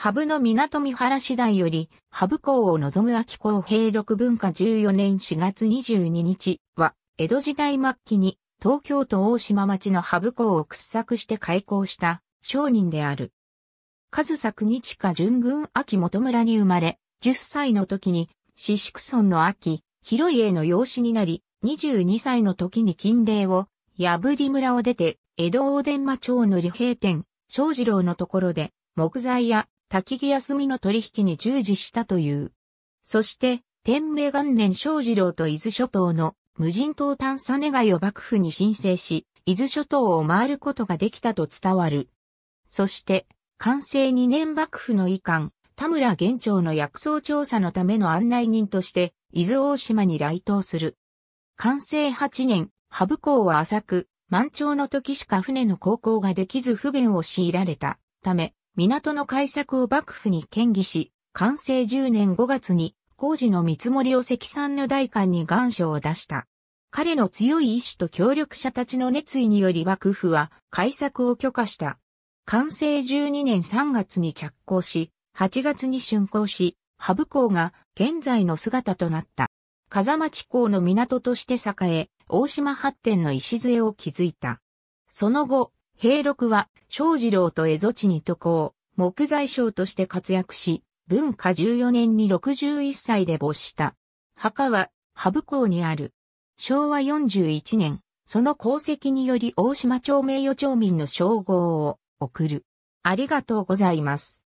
羽生の港見原次第より、羽生港を望む秋港平六文化14年4月22日は、江戸時代末期に東京都大島町の羽生港を掘削して開港した商人である。数作日家純軍秋元村に生まれ、10歳の時に四宿村の秋、広家の養子になり、22歳の時に金礼を、破り村を出て、江戸大伝馬町の利平店、正次郎のところで、木材や滝木休みの取引に従事したという。そして、天明元年正次郎と伊豆諸島の無人島探査願いを幕府に申請し、伊豆諸島を回ることができたと伝わる。そして、完成2年幕府の遺憾、田村元長の薬草調査のための案内人として、伊豆大島に来島する。完成8年、ハブ港は浅く、満潮の時しか船の航行ができず不便を強いられたため、港の開作を幕府に建議し、完成10年5月に工事の見積もりを積算の代官に願書を出した。彼の強い意志と協力者たちの熱意により幕府は開作を許可した。完成12年3月に着工し、8月に竣工し、ハブ港が現在の姿となった。風間地港の港として栄え、大島発展の礎を築いた。その後、平六は、正次郎と蝦夷地に渡航。木材商として活躍し、文化14年に61歳で没した。墓は、ハブ港にある。昭和41年、その功績により大島町名誉町民の称号を送る。ありがとうございます。